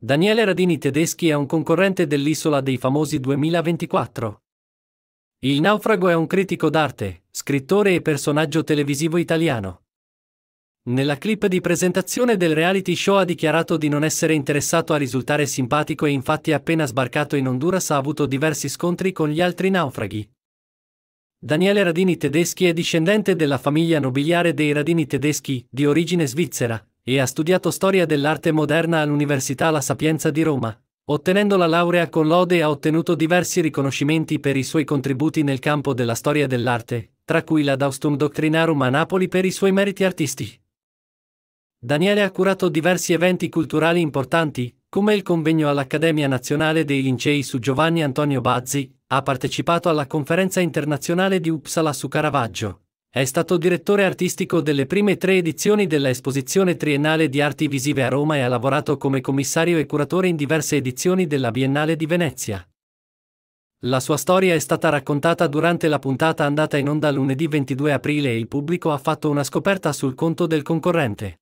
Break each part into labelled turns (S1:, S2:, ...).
S1: Daniele Radini Tedeschi è un concorrente dell'Isola dei Famosi 2024. Il naufrago è un critico d'arte, scrittore e personaggio televisivo italiano. Nella clip di presentazione del reality show ha dichiarato di non essere interessato a risultare simpatico e infatti appena sbarcato in Honduras ha avuto diversi scontri con gli altri naufraghi. Daniele Radini Tedeschi è discendente della famiglia nobiliare dei Radini Tedeschi, di origine svizzera, e ha studiato storia dell'arte moderna all'Università La Sapienza di Roma. Ottenendo la laurea con lode ha ottenuto diversi riconoscimenti per i suoi contributi nel campo della storia dell'arte, tra cui la Daustum Doctrinarum a Napoli per i suoi meriti artisti. Daniele ha curato diversi eventi culturali importanti, come il convegno all'Accademia Nazionale dei Lincei su Giovanni Antonio Bazzi, ha partecipato alla conferenza internazionale di Uppsala su Caravaggio, è stato direttore artistico delle prime tre edizioni della Esposizione Triennale di Arti Visive a Roma e ha lavorato come commissario e curatore in diverse edizioni della Biennale di Venezia. La sua storia è stata raccontata durante la puntata andata in onda lunedì 22 aprile e il pubblico ha fatto una scoperta sul conto del concorrente.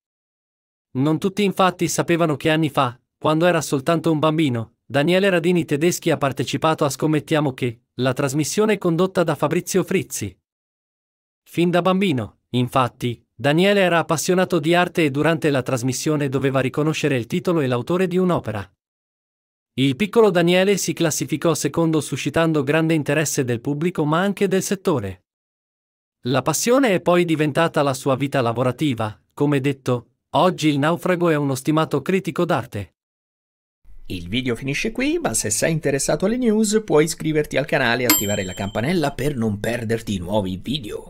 S1: Non tutti infatti sapevano che anni fa, quando era soltanto un bambino, Daniele Radini Tedeschi ha partecipato a Scommettiamo che, la trasmissione condotta da Fabrizio Frizzi. Fin da bambino, infatti, Daniele era appassionato di arte e durante la trasmissione doveva riconoscere il titolo e l'autore di un'opera. Il piccolo Daniele si classificò secondo suscitando grande interesse del pubblico ma anche del settore. La passione è poi diventata la sua vita lavorativa, come detto, oggi il naufrago è uno stimato critico d'arte. Il video finisce qui, ma se sei interessato alle news puoi iscriverti al canale e attivare la campanella per non perderti nuovi video.